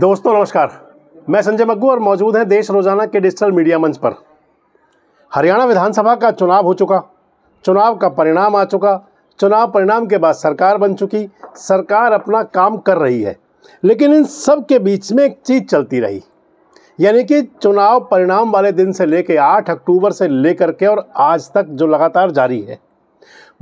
दोस्तों नमस्कार मैं संजय मग्गू और मौजूद हैं देश रोजाना के डिजिटल मीडिया मंच पर हरियाणा विधानसभा का चुनाव हो चुका चुनाव का परिणाम आ चुका चुनाव परिणाम के बाद सरकार बन चुकी सरकार अपना काम कर रही है लेकिन इन सब के बीच में एक चीज़ चलती रही यानी कि चुनाव परिणाम वाले दिन से लेकर आठ अक्टूबर से लेकर के और आज तक जो लगातार जारी है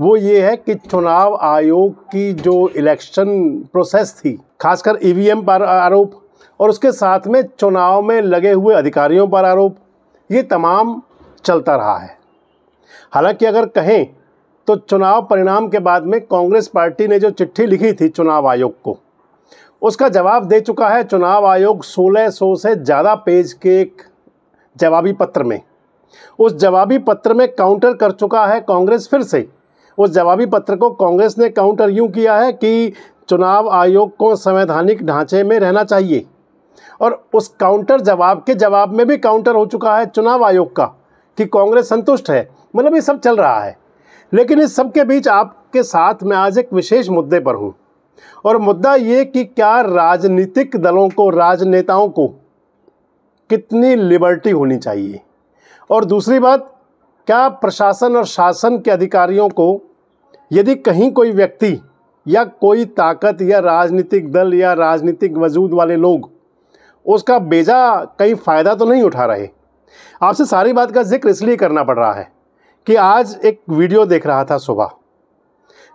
वो ये है कि चुनाव आयोग की जो इलेक्शन प्रोसेस थी खासकर ईवीएम पर आरोप और उसके साथ में चुनाव में लगे हुए अधिकारियों पर आरोप ये तमाम चलता रहा है हालांकि अगर कहें तो चुनाव परिणाम के बाद में कांग्रेस पार्टी ने जो चिट्ठी लिखी थी चुनाव आयोग को उसका जवाब दे चुका है चुनाव आयोग 1600 से ज़्यादा पेज के एक जवाबी पत्र में उस जवाबी पत्र में काउंटर कर चुका है कांग्रेस फिर से उस जवाबी पत्र को कांग्रेस ने काउंटर यूं किया है कि चुनाव आयोग को संवैधानिक ढांचे में रहना चाहिए और उस काउंटर जवाब के जवाब में भी काउंटर हो चुका है चुनाव आयोग का कि कांग्रेस संतुष्ट है मतलब ये सब चल रहा है लेकिन इस सब के बीच आपके साथ मैं आज एक विशेष मुद्दे पर हूँ और मुद्दा ये कि क्या राजनीतिक दलों को राजनेताओं को कितनी लिबर्टी होनी चाहिए और दूसरी बात क्या प्रशासन और शासन के अधिकारियों को यदि कहीं कोई व्यक्ति या कोई ताकत या राजनीतिक दल या राजनीतिक वजूद वाले लोग उसका बेजा कहीं फ़ायदा तो नहीं उठा रहे आपसे सारी बात का जिक्र इसलिए करना पड़ रहा है कि आज एक वीडियो देख रहा था सुबह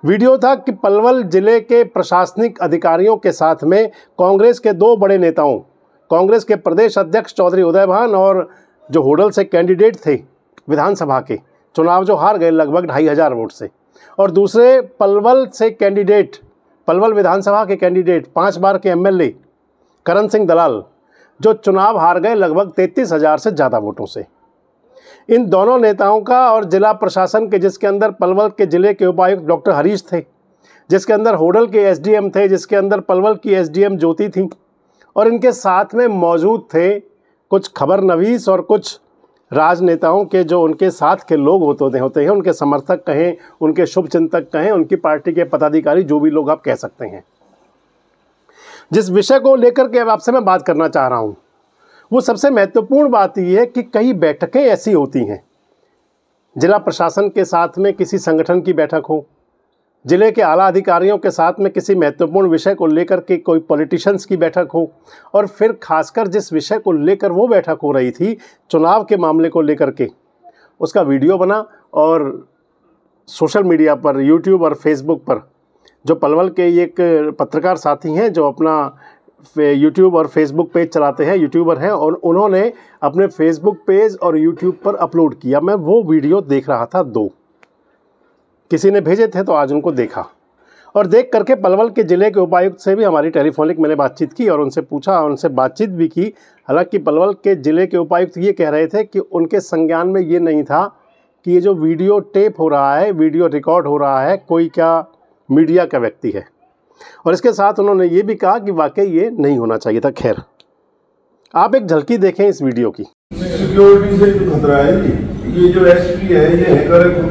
वीडियो था कि पलवल ज़िले के प्रशासनिक अधिकारियों के साथ में कांग्रेस के दो बड़े नेताओं कांग्रेस के प्रदेश अध्यक्ष चौधरी उदयभान और जो होडल से कैंडिडेट थे विधानसभा के चुनाव जो हार गए लगभग ढाई हज़ार वोट से और दूसरे पलवल से कैंडिडेट पलवल विधानसभा के कैंडिडेट पाँच बार के एमएलए करण सिंह दलाल जो चुनाव हार गए लगभग तैंतीस हज़ार से ज़्यादा वोटों से इन दोनों नेताओं का और जिला प्रशासन के जिसके अंदर पलवल के ज़िले के उपायुक्त डॉक्टर हरीश थे जिसके अंदर होडल के एसडीएम थे जिसके अंदर पलवल की एसडीएम ज्योति थी और इनके साथ में मौजूद थे कुछ खबर नवीस और कुछ राजनेताओं के जो उनके साथ के लोग होते होते हैं उनके समर्थक कहें उनके शुभचिंतक कहें उनकी पार्टी के पदाधिकारी जो भी लोग आप कह सकते हैं जिस विषय को लेकर के अब आपसे मैं बात करना चाह रहा हूँ वो सबसे महत्वपूर्ण बात यह है कि कई बैठकें ऐसी होती हैं जिला प्रशासन के साथ में किसी संगठन की बैठक हो जिले के आला अधिकारियों के साथ में किसी महत्वपूर्ण विषय को लेकर के कोई पॉलिटिशियंस की बैठक हो और फिर खासकर जिस विषय को लेकर वो बैठक हो रही थी चुनाव के मामले को लेकर के उसका वीडियो बना और सोशल मीडिया पर यूट्यूब और फेसबुक पर जो पलवल के एक पत्रकार साथी हैं जो अपना यूट्यूब और फेसबुक पेज चलाते हैं यूट्यूबर हैं और उन्होंने अपने फेसबुक पेज और यूट्यूब पर अपलोड किया मैं वो वीडियो देख रहा था दो किसी ने भेजे थे तो आज उनको देखा और देख करके पलवल के ज़िले के उपायुक्त से भी हमारी टेलीफोनिक मैंने बातचीत की और उनसे पूछा उनसे बातचीत भी की हालांकि पलवल के ज़िले के उपायुक्त ये कह रहे थे कि उनके संज्ञान में ये नहीं था कि ये जो वीडियो टेप हो रहा है वीडियो रिकॉर्ड हो रहा है कोई क्या मीडिया का व्यक्ति है और इसके साथ उन्होंने ये भी कहा कि वाकई ये नहीं होना चाहिए था खैर आप एक झलकी देखें इस वीडियो की सिक्योरिटी से जो खतरा है ये जो एसपी है ये हैकर है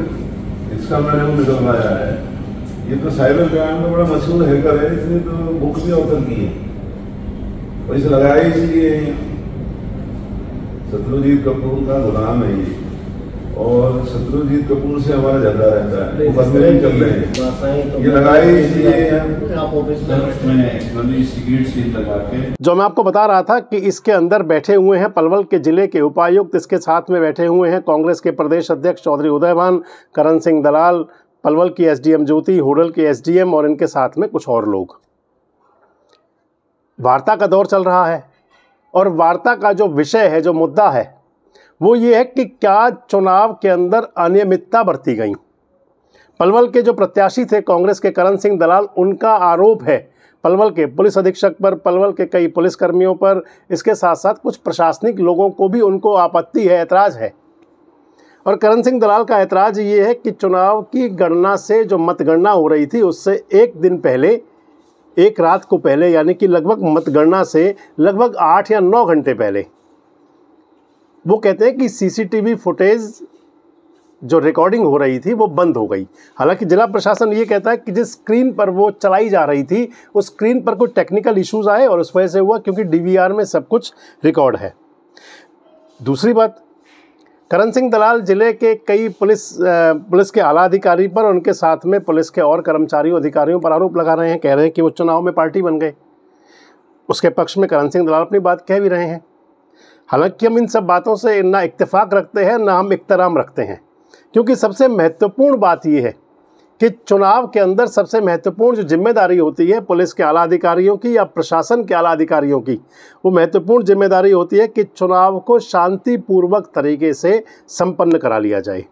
इसका मैंने वो निकलवाया है ये तो साइबर क्राइम में बड़ा मशहूर हैकर है इसने तो बुक भी ऑफर की है और इसे लगाया इसलिए शत्रुजीत कपूर का गुलाम है ये और शत्रुजीत कपूर से हमारा ज्यादा रहता है वो कर रहे हैं तो ये लगाए इसलिए जो मैं आपको बता रहा था कि इसके अंदर बैठे हुए हैं पलवल के जिले के उपायुक्त इसके साथ में बैठे हुए हैं कांग्रेस के प्रदेश अध्यक्ष चौधरी उदयभान करण सिंह दलाल पलवल की एसडीएम ज्योति होडल के एसडीएम और इनके साथ में कुछ और लोग वार्ता का दौर चल रहा है और वार्ता का जो विषय है जो मुद्दा है वो ये है कि क्या चुनाव के अंदर अनियमितता बरती गई पलवल के जो प्रत्याशी थे कांग्रेस के करण सिंह दलाल उनका आरोप है पलवल के पुलिस अधीक्षक पर पलवल के कई पुलिसकर्मियों पर इसके साथ साथ कुछ प्रशासनिक लोगों को भी उनको आपत्ति है ऐतराज़ है और करण सिंह दलाल का ऐतराज़ ये है कि चुनाव की गणना से जो मतगणना हो रही थी उससे एक दिन पहले एक रात को पहले यानी कि लगभग मतगणना से लगभग आठ या नौ घंटे पहले वो कहते हैं कि सीसीटीवी फुटेज जो रिकॉर्डिंग हो रही थी वो बंद हो गई हालांकि जिला प्रशासन ये कहता है कि जिस स्क्रीन पर वो चलाई जा रही थी उस स्क्रीन पर कुछ टेक्निकल इश्यूज आए और उस वजह से हुआ क्योंकि डीवीआर में सब कुछ रिकॉर्ड है दूसरी बात करण सिंह दलाल जिले के कई पुलिस पुलिस के आला अधिकारी पर उनके साथ में पुलिस के और कर्मचारियों अधिकारियों पर आरोप लगा रहे हैं कह रहे हैं कि वो चुनाव में पार्टी बन गए उसके पक्ष में करण सिंह दलाल अपनी बात कह भी रहे हैं हालांकि हम इन सब बातों से ना इतफाक रखते हैं ना हम इकतराम रखते हैं क्योंकि सबसे महत्वपूर्ण बात यह है कि चुनाव के अंदर सबसे महत्वपूर्ण जो जिम्मेदारी होती है पुलिस के आला अधिकारियों की या प्रशासन के आला अधिकारियों की वो महत्वपूर्ण जिम्मेदारी होती है कि चुनाव को शांतिपूर्वक तरीके से संपन्न करा लिया जाए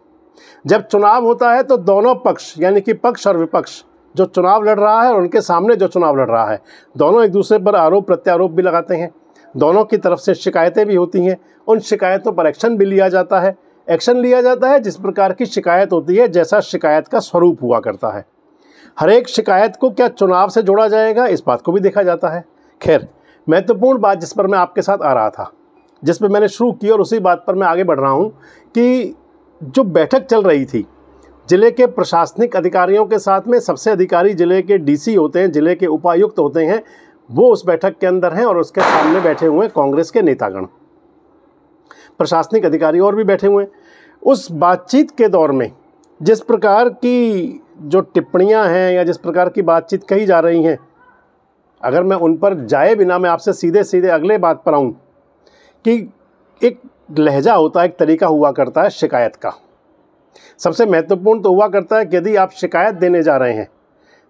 जब चुनाव होता है तो दोनों पक्ष यानी कि पक्ष और विपक्ष जो चुनाव लड़ रहा है और उनके सामने जो चुनाव लड़ रहा है दोनों एक दूसरे पर आरोप प्रत्यारोप भी लगाते हैं दोनों की तरफ से शिकायतें भी होती हैं उन शिकायतों पर एक्शन भी लिया जाता है एक्शन लिया जाता है जिस प्रकार की शिकायत होती है जैसा शिकायत का स्वरूप हुआ करता है हर एक शिकायत को क्या चुनाव से जोड़ा जाएगा इस बात को भी देखा जाता है खैर महत्वपूर्ण बात जिस पर मैं आपके साथ आ रहा था जिस पर मैंने शुरू की और उसी बात पर मैं आगे बढ़ रहा हूँ कि जो बैठक चल रही थी ज़िले के प्रशासनिक अधिकारियों के साथ में सबसे अधिकारी ज़िले के डीसी होते हैं ज़िले के उपायुक्त होते हैं वो उस बैठक के अंदर हैं और उसके सामने बैठे हुए हैं कांग्रेस के नेतागण प्रशासनिक अधिकारी और भी बैठे हुए हैं उस बातचीत के दौर में जिस प्रकार की जो टिप्पणियां हैं या जिस प्रकार की बातचीत कही जा रही हैं अगर मैं उन पर जाए बिना मैं आपसे सीधे सीधे अगले बात पर आऊं कि एक लहजा होता है एक तरीका हुआ करता है शिकायत का सबसे महत्वपूर्ण तो हुआ करता है कि यदि आप शिकायत देने जा रहे हैं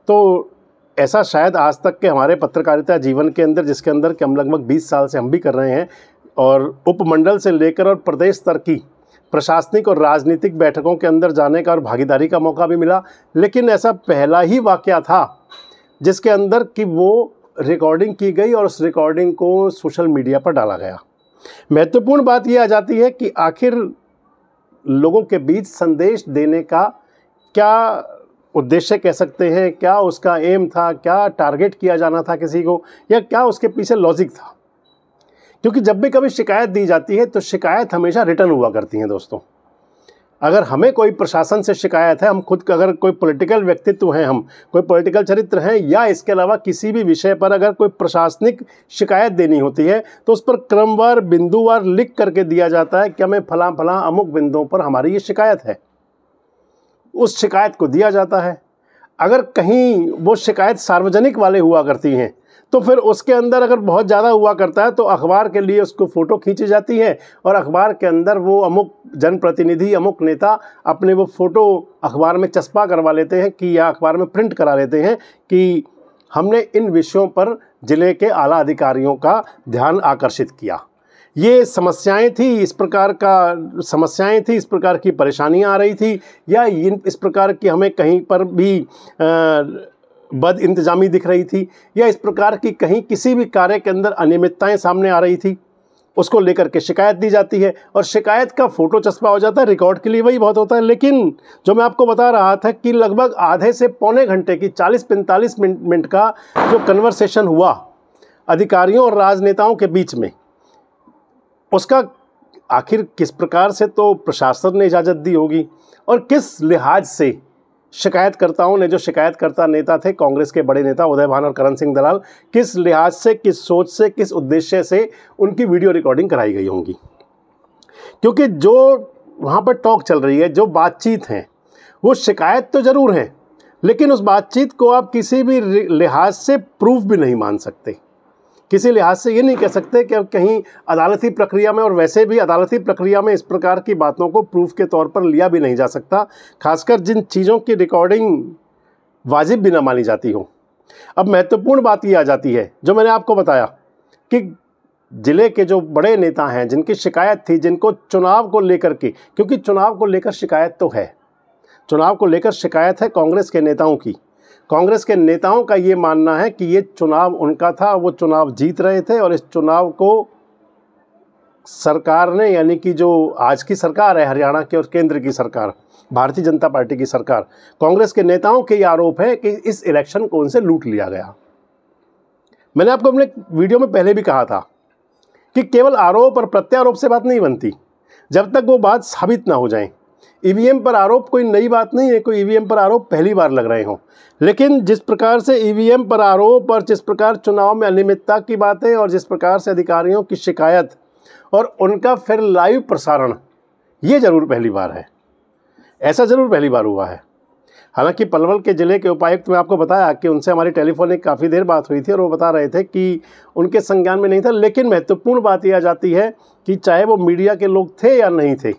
तो ऐसा शायद आज तक के हमारे पत्रकारिता जीवन के अंदर जिसके अंदर कि हम लगभग 20 साल से हम भी कर रहे हैं और उपमंडल से लेकर और प्रदेश स्तर की प्रशासनिक और राजनीतिक बैठकों के अंदर जाने का और भागीदारी का मौका भी मिला लेकिन ऐसा पहला ही वाक्य था जिसके अंदर कि वो रिकॉर्डिंग की गई और उस रिकॉर्डिंग को सोशल मीडिया पर डाला गया महत्वपूर्ण बात यह आ जाती है कि आखिर लोगों के बीच संदेश देने का क्या उद्देश्य कह सकते हैं क्या उसका एम था क्या टारगेट किया जाना था किसी को या क्या उसके पीछे लॉजिक था क्योंकि जब भी कभी शिकायत दी जाती है तो शिकायत हमेशा रिटर्न हुआ करती हैं दोस्तों अगर हमें कोई प्रशासन से शिकायत है हम खुद अगर कोई पॉलिटिकल व्यक्तित्व हैं हम कोई पॉलिटिकल चरित्र हैं या इसके अलावा किसी भी विषय पर अगर कोई प्रशासनिक शिकायत देनी होती है तो उस पर क्रमवार बिंदुवार लिख करके दिया जाता है कि हमें फलां फलां अमुक बिंदुओं पर हमारी ये शिकायत है उस शिकायत को दिया जाता है अगर कहीं वो शिकायत सार्वजनिक वाले हुआ करती हैं तो फिर उसके अंदर अगर बहुत ज़्यादा हुआ करता है तो अखबार के लिए उसको फ़ोटो खींची जाती है और अखबार के अंदर वो अमुक जनप्रतिनिधि अमुक नेता अपने वो फ़ोटो अखबार में चस्पा करवा लेते हैं कि या अखबार में प्रिंट करा लेते हैं कि हमने इन विषयों पर ज़िले के आला अधिकारियों का ध्यान आकर्षित किया ये समस्याएं थी इस प्रकार का समस्याएं थी इस प्रकार की परेशानियां आ रही थी या इन इस प्रकार की हमें कहीं पर भी बद इंतजामी दिख रही थी या इस प्रकार की कहीं किसी भी कार्य के अंदर अनियमितताएं सामने आ रही थी उसको लेकर के शिकायत दी जाती है और शिकायत का फ़ोटो चस्पा हो जाता है रिकॉर्ड के लिए वही बहुत होता है लेकिन जो मैं आपको बता रहा था कि लगभग आधे से पौने घंटे की 40-45 मिनट मिनट का जो कन्वर्सेशन हुआ अधिकारियों और राजनेताओं के बीच में उसका आखिर किस प्रकार से तो प्रशासन ने इजाज़त दी होगी और किस लिहाज से शिकायतकर्ताओं ने जो शिकायतकर्ता नेता थे कांग्रेस के बड़े नेता उदय भान और करण सिंह दलाल किस लिहाज से किस सोच से किस उद्देश्य से उनकी वीडियो रिकॉर्डिंग कराई गई होंगी क्योंकि जो वहाँ पर टॉक चल रही है जो बातचीत हैं वो शिकायत तो ज़रूर है लेकिन उस बातचीत को आप किसी भी लिहाज से प्रूफ भी नहीं मान सकते किसी लिहाज से ये नहीं कह सकते कि अब कहीं अदालती प्रक्रिया में और वैसे भी अदालती प्रक्रिया में इस प्रकार की बातों को प्रूफ के तौर पर लिया भी नहीं जा सकता खासकर जिन चीज़ों की रिकॉर्डिंग वाजिब भी ना मानी जाती हो अब महत्वपूर्ण बात ये आ जाती है जो मैंने आपको बताया कि ज़िले के जो बड़े नेता हैं जिनकी शिकायत थी जिनको चुनाव को लेकर के क्योंकि चुनाव को लेकर शिकायत तो है चुनाव को लेकर शिकायत है कांग्रेस के नेताओं की कांग्रेस के नेताओं का ये मानना है कि ये चुनाव उनका था वो चुनाव जीत रहे थे और इस चुनाव को सरकार ने यानी कि जो आज की सरकार है हरियाणा की और केंद्र की सरकार भारतीय जनता पार्टी की सरकार कांग्रेस के नेताओं के ये आरोप है कि इस इलेक्शन को उनसे लूट लिया गया मैंने आपको अपने वीडियो में पहले भी कहा था कि केवल आरोप और प्रत्यारोप से बात नहीं बनती जब तक वो बात साबित ना हो जाए ईवीएम पर आरोप कोई नई बात नहीं है कोई ईवीएम पर आरोप पहली बार लग रहे हों लेकिन जिस प्रकार से ईवीएम पर आरोप और जिस प्रकार चुनाव में अनियमितता की बातें और जिस प्रकार से अधिकारियों की शिकायत और उनका फिर लाइव प्रसारण ये ज़रूर पहली बार है ऐसा ज़रूर पहली बार हुआ है हालांकि पलवल के ज़िले के उपायुक्त ने आपको बताया कि उनसे हमारी टेलीफोनिक काफ़ी देर बात हुई थी और वो बता रहे थे कि उनके संज्ञान में नहीं था लेकिन महत्वपूर्ण बात यह आ जाती है कि चाहे वो मीडिया के लोग थे या नहीं थे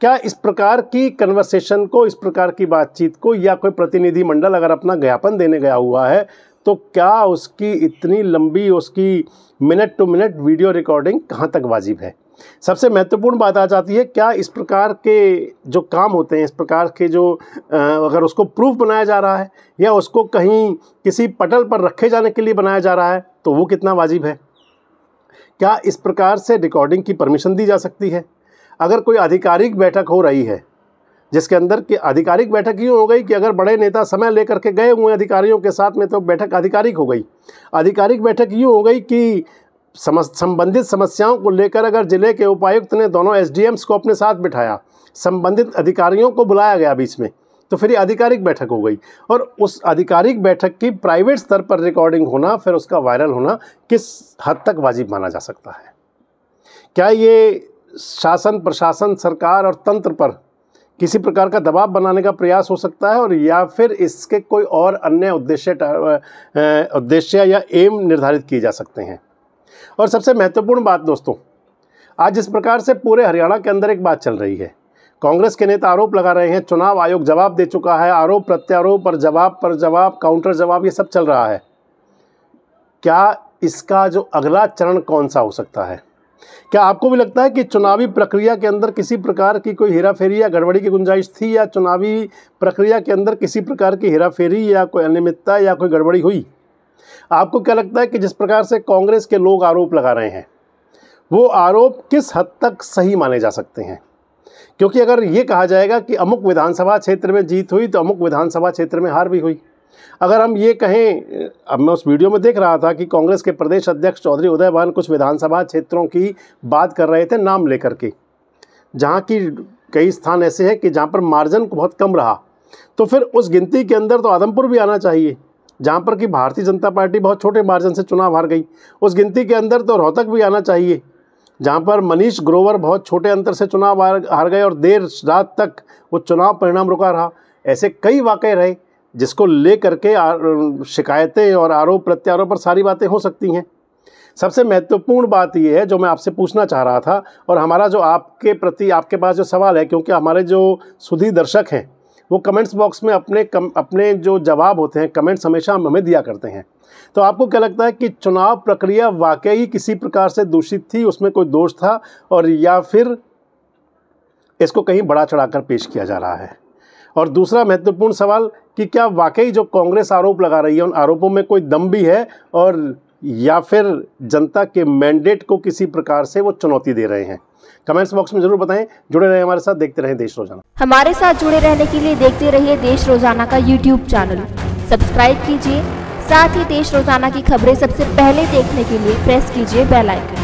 क्या इस प्रकार की कन्वर्सेशन को इस प्रकार की बातचीत को या कोई प्रतिनिधिमंडल अगर अपना ज्ञापन देने गया हुआ है तो क्या उसकी इतनी लंबी उसकी minute two minute video recording कहाँ तक वाजिब है सबसे महत्वपूर्ण बात आ जाती है क्या इस प्रकार के जो काम होते हैं इस प्रकार के जो अगर उसको प्रूफ बनाया जा रहा है या उसको कहीं किसी पटल पर रखे जाने के लिए बनाया जा रहा है तो वो कितना वाजिब है क्या इस प्रकार से रिकॉर्डिंग की परमिशन दी जा सकती है अगर कोई आधिकारिक बैठक हो रही है जिसके अंदर कि आधिकारिक बैठक यूँ हो गई कि अगर बड़े नेता समय लेकर के गए हुए अधिकारियों के साथ में तो बैठक आधिकारिक हो गई आधिकारिक बैठक यूँ हो गई कि संबंधित समस्याओं को लेकर अगर जिले के उपायुक्त ने दोनों एसडीएम्स को अपने साथ बिठाया संबंधित अधिकारियों को बुलाया गया बीच में तो फिर आधिकारिक बैठक हो गई और उस आधिकारिक बैठक की प्राइवेट स्तर पर रिकॉर्डिंग होना फिर उसका वायरल होना किस हद तक वाजिब माना जा सकता है क्या ये शासन प्रशासन सरकार और तंत्र पर किसी प्रकार का दबाव बनाने का प्रयास हो सकता है और या फिर इसके कोई और अन्य उद्देश्य उद्देश्य या एम निर्धारित किए जा सकते हैं और सबसे महत्वपूर्ण बात दोस्तों आज इस प्रकार से पूरे हरियाणा के अंदर एक बात चल रही है कांग्रेस के नेता आरोप लगा रहे हैं चुनाव आयोग जवाब दे चुका है आरोप प्रत्यारोप और जवाब पर जवाब काउंटर जवाब ये सब चल रहा है क्या इसका जो अगला चरण कौन सा हो सकता है क्या आपको भी लगता है कि चुनावी प्रक्रिया के अंदर किसी प्रकार की कोई हेराफेरी या गड़बड़ी की गुंजाइश थी या चुनावी प्रक्रिया के अंदर किसी प्रकार की हेराफेरी या कोई अनियमितता या कोई गड़बड़ी हुई आपको क्या लगता है कि जिस प्रकार से कांग्रेस के लोग आरोप लगा रहे हैं वो आरोप किस हद तक सही माने जा सकते हैं क्योंकि अगर ये कहा जाएगा कि अमुक विधानसभा क्षेत्र में जीत हुई तो अमुक विधानसभा क्षेत्र में हार भी हुई अगर हम ये कहें अब मैं उस वीडियो में देख रहा था कि कांग्रेस के प्रदेश अध्यक्ष चौधरी उदयभान कुछ विधानसभा क्षेत्रों की बात कर रहे थे नाम लेकर के जहाँ की कई स्थान ऐसे हैं कि जहाँ पर मार्जिन बहुत कम रहा तो फिर उस गिनती के अंदर तो आदमपुर भी आना चाहिए जहाँ पर कि भारतीय जनता पार्टी बहुत छोटे मार्जिन से चुनाव हार गई उस गिनती के अंदर तो रोहतक भी आना चाहिए जहाँ पर मनीष ग्रोवर बहुत छोटे अंतर से चुनाव हार गए और देर रात तक वो चुनाव परिणाम रुका रहा ऐसे कई वाक़े रहे जिसको ले करके शिकायतें और आरोप प्रत्यारोप पर सारी बातें हो सकती हैं सबसे महत्वपूर्ण बात यह है जो मैं आपसे पूछना चाह रहा था और हमारा जो आपके प्रति आपके पास जो सवाल है क्योंकि हमारे जो सुधी दर्शक हैं वो कमेंट्स बॉक्स में अपने कम अपने जो जवाब होते हैं कमेंट्स हमेशा हम हमें दिया करते हैं तो आपको क्या लगता है कि चुनाव प्रक्रिया वाकई किसी प्रकार से दूषित थी उसमें कोई दोष था और या फिर इसको कहीं बड़ा चढ़ाकर पेश किया जा रहा है और दूसरा महत्वपूर्ण सवाल कि क्या वाकई जो कांग्रेस आरोप लगा रही है उन आरोपों में कोई दम भी है और या फिर जनता के मैंडेट को किसी प्रकार से वो चुनौती दे रहे हैं कमेंट्स बॉक्स में जरूर बताएं जुड़े रहे हमारे साथ देखते रहे देश रोजाना हमारे साथ जुड़े रहने के लिए देखते रहिए देश रोजाना का यूट्यूब चैनल सब्सक्राइब कीजिए साथ ही देश रोजाना की खबरें सबसे पहले देखने के लिए प्रेस कीजिए बेलाइकन